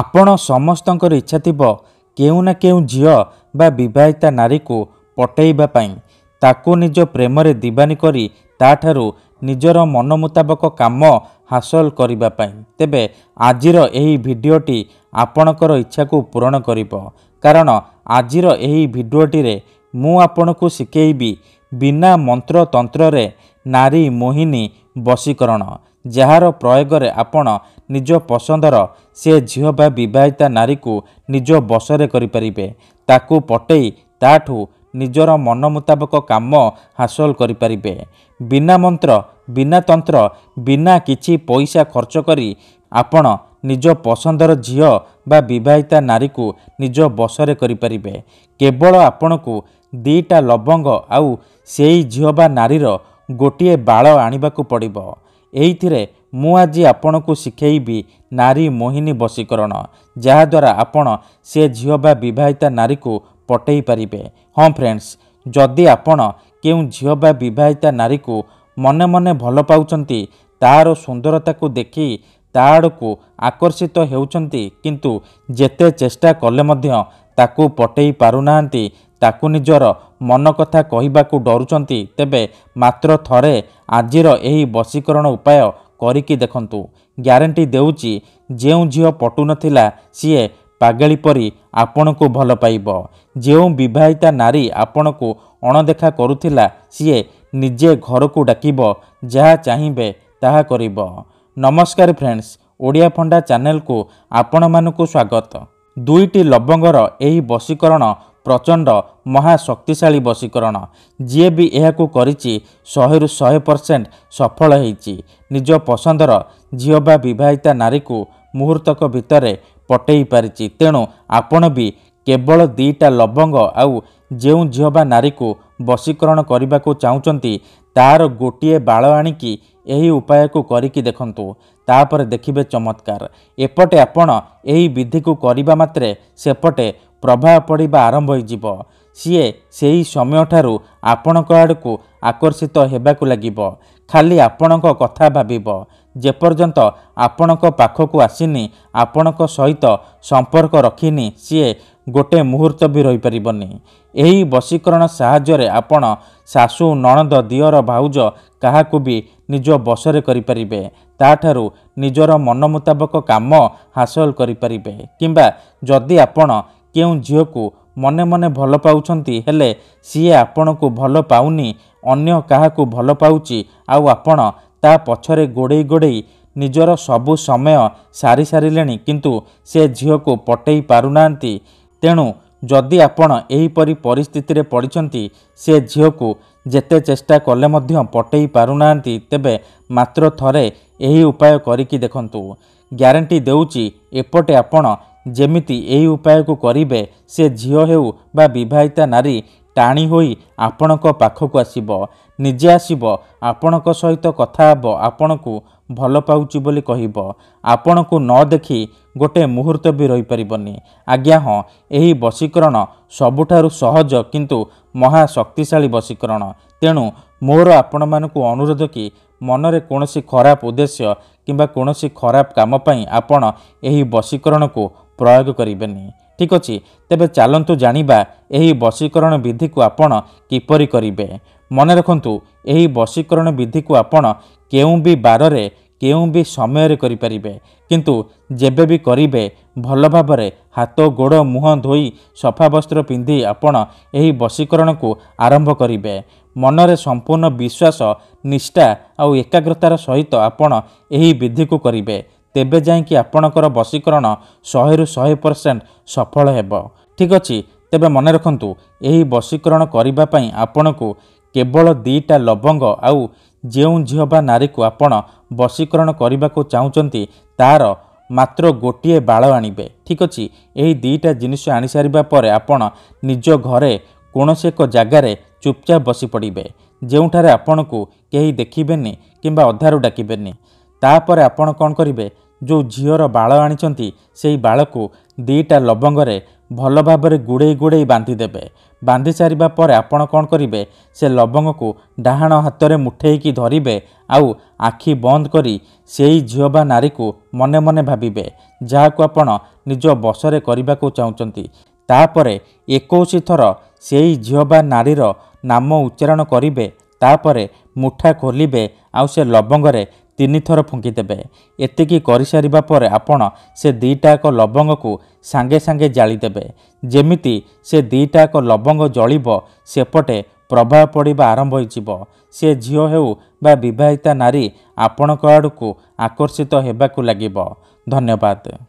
ଆପଣ ସମସ୍ତଙ୍କର ଇଚ୍ଛା ଥିବ କେଉଁ ନା କେଉଁ ଝିଅ ବା ବିବାହିତା ନାରୀକୁ ପଟେଇବା ପାଇଁ ତାକୁ ନିଜ ପ୍ରେମରେ ଦିବାନୀ କରି ତା'ଠାରୁ ନିଜର ମନ ମୁତାବକ କାମ ହାସଲ କରିବା ପାଇଁ ତେବେ ଆଜିର ଏହି ଭିଡ଼ିଓଟି ଆପଣଙ୍କର ଇଚ୍ଛାକୁ ପୂରଣ କରିବ କାରଣ ଆଜିର ଏହି ଭିଡ଼ିଓଟିରେ ମୁଁ ଆପଣଙ୍କୁ ଶିଖେଇବି ବିନା ମନ୍ତ୍ରତନ୍ତ୍ରରେ ନାରୀ ମୋହିନୀ ବଶୀକରଣ ଯାହାର ପ୍ରୟୋଗରେ ଆପଣ ନିଜ ପସନ୍ଦର ସେ ଝିଅ ବା ବିବାହିତା ନାରୀକୁ ନିଜ ବସରେ କରିପାରିବେ ତାକୁ ପଟେଇ ତାଠୁ ନିଜର ମନ ମୁତାବକ କାମ ହାସଲ କରିପାରିବେ ବିନା ମନ୍ତ୍ର ବିନା ତନ୍ତ୍ର ବିନା କିଛି ପଇସା ଖର୍ଚ୍ଚ କରି ଆପଣ ନିଜ ପସନ୍ଦର ଝିଅ ବା ବିବାହିତା ନାରୀକୁ ନିଜ ବସରେ କରିପାରିବେ କେବଳ ଆପଣଙ୍କୁ ଦୁଇଟା ଲବଙ୍ଗ ଆଉ ସେଇ ଝିଅ ବା ନାରୀର ଗୋଟିଏ ବାଳ ଆଣିବାକୁ ପଡ଼ିବ ଏଇଥିରେ ମୁଁ ଆଜି ଆପଣଙ୍କୁ ଶିଖେଇବି ନାରୀ ମୋହିନୀ ବଶୀକରଣ ଯାହାଦ୍ୱାରା ଆପଣ ସେ ଝିଅ ବା ବିବାହିତା ନାରୀକୁ ପଟେଇ ପାରିବେ ହଁ ଫ୍ରେଣ୍ଡସ୍ ଯଦି ଆପଣ କେଉଁ ଝିଅ ବା ବିବାହିତା ନାରୀକୁ ମନେ ମନେ ଭଲ ପାଉଛନ୍ତି ତାହାର ସୁନ୍ଦରତାକୁ ଦେଖି ତା ଆଡ଼କୁ ଆକର୍ଷିତ ହେଉଛନ୍ତି କିନ୍ତୁ ଯେତେ ଚେଷ୍ଟା କଲେ ମଧ୍ୟ ତାକୁ ପଟେଇ ପାରୁନାହାନ୍ତି ତାକୁ ନିଜର ମନ କଥା କହିବାକୁ ଡରୁଛନ୍ତି ତେବେ ମାତ୍ର ଥରେ ଆଜିର ଏହି ବଶୀକରଣ ଉପାୟ କରିକି ଦେଖନ୍ତୁ ଗ୍ୟାରେଣ୍ଟି ଦେଉଛି ଯେଉଁ ଝିଅ ପଟୁନଥିଲା ସିଏ ପାଗେଳି ପରି ଆପଣଙ୍କୁ ଭଲ ପାଇବ ଯେଉଁ ବିବାହିତା ନାରୀ ଆପଣଙ୍କୁ ଅଣଦେଖା କରୁଥିଲା ସିଏ ନିଜେ ଘରକୁ ଡାକିବ ଯାହା ଚାହିଁବେ ତାହା କରିବ ନମସ୍କାର ଫ୍ରେଣ୍ଡସ୍ ଓଡ଼ିଆ ଫଣ୍ଡା ଚ୍ୟାନେଲକୁ ଆପଣମାନଙ୍କୁ ସ୍ୱାଗତ ଦୁଇଟି ଲବଙ୍ଗର ଏହି ବଶୀକରଣ ପ୍ରଚଣ୍ଡ ମହାଶକ୍ତିଶାଳୀ ବଶୀକରଣ ଯିଏ ବି ଏହାକୁ କରିଛି ଶହେରୁ ଶହେ ପରସେଣ୍ଟ ସଫଳ ହୋଇଛି ନିଜ ପସନ୍ଦର ଝିଅ ବା ବିବାହିତା ନାରୀକୁ ମୁହୂର୍ତ୍ତକ ଭିତରେ ପଟେଇ ପାରିଛି ତେଣୁ ଆପଣ ବି କେବଳ ଦୁଇଟା ଲବଙ୍ଗ ଆଉ ଯେଉଁ ଝିଅ ବା ନାରୀକୁ ବଶୀକରଣ କରିବାକୁ ଚାହୁଁଛନ୍ତି ତାର ଗୋଟିଏ ବାଳ ଆଣିକି ଏହି ଉପାୟକୁ କରିକି ଦେଖନ୍ତୁ ତାପରେ ଦେଖିବେ ଚମତ୍କାର ଏପଟେ ଆପଣ ଏହି ବିଧିକୁ କରିବା ମାତ୍ରେ ସେପଟେ ପ୍ରଭାବ ପଡ଼ିବା ଆରମ୍ଭ ହୋଇଯିବ ସିଏ ସେହି ସମୟଠାରୁ ଆପଣଙ୍କ ଆଡ଼କୁ ଆକର୍ଷିତ ହେବାକୁ ଲାଗିବ ଖାଲି ଆପଣଙ୍କ କଥା ଭାବିବ ଯେପର୍ଯ୍ୟନ୍ତ ଆପଣଙ୍କ ପାଖକୁ ଆସିନି ଆପଣଙ୍କ ସହିତ ସମ୍ପର୍କ ରଖିନି ସିଏ ଗୋଟେ ମୁହୂର୍ତ୍ତ ବି ରହିପାରିବନି ଏହି ବଶୀକରଣ ସାହାଯ୍ୟରେ ଆପଣ ଶାଶୁ ନଣନ୍ଦ ଦିଅର ଭାଉଜ କାହାକୁ ବି ନିଜ ବଶରେ କରିପାରିବେ ତାଠାରୁ ନିଜର ମନ ମୁତାବକ କାମ ହାସଲ କରିପାରିବେ କିମ୍ବା ଯଦି ଆପଣ କେଉଁ ଝିଅକୁ ମନେ ମନେ ଭଲ ପାଉଛନ୍ତି ହେଲେ ସିଏ ଆପଣଙ୍କୁ ଭଲ ପାଉନି ଅନ୍ୟ କାହାକୁ ଭଲ ପାଉଛି ଆଉ ଆପଣ ତା ପଛରେ ଗୋଡ଼େଇ ଗୋଡ଼େଇ ନିଜର ସବୁ ସମୟ ସାରି ସାରିଲେଣି କିନ୍ତୁ ସେ ଝିଅକୁ ପଟେଇ ପାରୁନାହାନ୍ତି ତେଣୁ ଯଦି ଆପଣ ଏହିପରି ପରିସ୍ଥିତିରେ ପଡ଼ିଛନ୍ତି ସେ ଝିଅକୁ ଯେତେ ଚେଷ୍ଟା କଲେ ମଧ୍ୟ ପଟେଇ ପାରୁନାହାନ୍ତି ତେବେ ମାତ୍ର ଥରେ ଏହି ଉପାୟ କରିକି ଦେଖନ୍ତୁ ଗ୍ୟାରେଣ୍ଟି ଦେଉଛି ଏପଟେ ଆପଣ ଯେମିତି ଏହି ଉପାୟକୁ କରିବେ ସେ ଝିଅ ହେଉ ବା ବିବାହିତା ନାରୀ ଟାଣି ହୋଇ ଆପଣଙ୍କ ପାଖକୁ ଆସିବ ନିଜେ ଆସିବ ଆପଣଙ୍କ ସହିତ କଥା ହେବ ଆପଣଙ୍କୁ ଭଲ ପାଉଛି ବୋଲି କହିବ ଆପଣଙ୍କୁ ନ ଦେଖି ଗୋଟିଏ ମୁହୂର୍ତ୍ତ ବି ରହିପାରିବନି ଆଜ୍ଞା ହଁ ଏହି ବଶୀକରଣ ସବୁଠାରୁ ସହଜ କିନ୍ତୁ ମହାଶକ୍ତିଶାଳୀ ବଶୀକରଣ ତେଣୁ ମୋର ଆପଣମାନଙ୍କୁ ଅନୁରୋଧ କି ମନରେ କୌଣସି ଖରାପ ଉଦ୍ଦେଶ୍ୟ କିମ୍ବା କୌଣସି ଖରାପ କାମ ପାଇଁ ଆପଣ ଏହି ବଶୀକରଣକୁ ପ୍ରୟୋଗ କରିବେନି ଠିକ୍ ଅଛି ତେବେ ଚାଲନ୍ତୁ ଜାଣିବା ଏହି ବଶୀକରଣ ବିଧିକୁ ଆପଣ କିପରି କରିବେ ମନେ ରଖନ୍ତୁ ଏହି ବଶୀକରଣ ବିଧିକୁ ଆପଣ କେଉଁ ବି ବାରରେ କେଉଁ ବି ସମୟରେ କରିପାରିବେ କିନ୍ତୁ ଯେବେ ବି କରିବେ ଭଲ ଭାବରେ ହାତ ଗୋଡ଼ ମୁହଁ ଧୋଇ ସଫା ବସ୍ତ୍ର ପିନ୍ଧି ଆପଣ ଏହି ବଶୀକରଣକୁ ଆରମ୍ଭ କରିବେ ମନରେ ସମ୍ପୂର୍ଣ୍ଣ ବିଶ୍ୱାସ ନିଷ୍ଠା ଆଉ ଏକାଗ୍ରତାର ସହିତ ଆପଣ ଏହି ବିଧିକୁ କରିବେ ତେବେ ଯାଇକି ଆପଣଙ୍କର ବଶୀକରଣ ଶହେରୁ ଶହେ ପରସେଣ୍ଟ ସଫଳ ହେବ ଠିକ୍ ଅଛି ତେବେ ମନେ ରଖନ୍ତୁ ଏହି ବଶୀକରଣ କରିବା ପାଇଁ ଆପଣଙ୍କୁ କେବଳ ଦୁଇଟା ଲବଙ୍ଗ ଆଉ ଯେଉଁ ଝିଅ ବା ନାରୀକୁ ଆପଣ ବଶୀକରଣ କରିବାକୁ ଚାହୁଁଛନ୍ତି ତା'ର ମାତ୍ର ଗୋଟିଏ ବାଳ ଆଣିବେ ଠିକ୍ ଅଛି ଏହି ଦୁଇଟା ଜିନିଷ ଆଣିସାରିବା ପରେ ଆପଣ ନିଜ ଘରେ କୌଣସି ଏକ ଜାଗାରେ ଚୁପଚାପ ବସିପଡ଼ିବେ ଯେଉଁଠାରେ ଆପଣଙ୍କୁ କେହି ଦେଖିବେନି କିମ୍ବା ଅଧାରୁ ଡାକିବେନି ତାପରେ ଆପଣ କ'ଣ କରିବେ ଯେଉଁ ଝିଅର ବାଳ ଆଣିଛନ୍ତି ସେଇ ବାଳକୁ ଦୁଇଟା ଲବଙ୍ଗରେ ଭଲ ଭାବରେ ଗୁଡ଼େଇ ଗୁଡ଼େଇ ବାନ୍ଧିଦେବେ ବାନ୍ଧି ସାରିବା ପରେ ଆପଣ କ'ଣ କରିବେ ସେ ଲବଙ୍ଗକୁ ଡାହାଣ ହାତରେ ମୁଠେଇକି ଧରିବେ ଆଉ ଆଖି ବନ୍ଦ କରି ସେଇ ଝିଅ ବା ନାରୀକୁ ମନେ ମନେ ଭାବିବେ ଯାହାକୁ ଆପଣ ନିଜ ବସରେ କରିବାକୁ ଚାହୁଁଛନ୍ତି ତାପରେ ଏକୋଇଶ ଥର ସେଇ ଝିଅ ବା ନାରୀର ନାମ ଉଚ୍ଚାରଣ କରିବେ ତାପରେ ମୁଠା ଖୋଲିବେ ଆଉ ସେ ଲବଙ୍ଗରେ ତିନିଥର ଫୁଙ୍କିଦେବେ ଏତିକି କରିସାରିବା ପରେ ଆପଣ ସେ ଦୁଇଟାକ ଲବଙ୍ଗକୁ ସାଙ୍ଗେ ସାଙ୍ଗେ ଜାଳିଦେବେ ଯେମିତି ସେ ଦୁଇଟାକ ଲବଙ୍ଗ ଜଳିବ ସେପଟେ ପ୍ରଭାବ ପଡ଼ିବା ଆରମ୍ଭ ହୋଇଯିବ ସେ ଝିଅ ହେଉ ବା ବିବାହିତା ନାରୀ ଆପଣଙ୍କ ଆଡ଼କୁ ଆକର୍ଷିତ ହେବାକୁ ଲାଗିବ ଧନ୍ୟବାଦ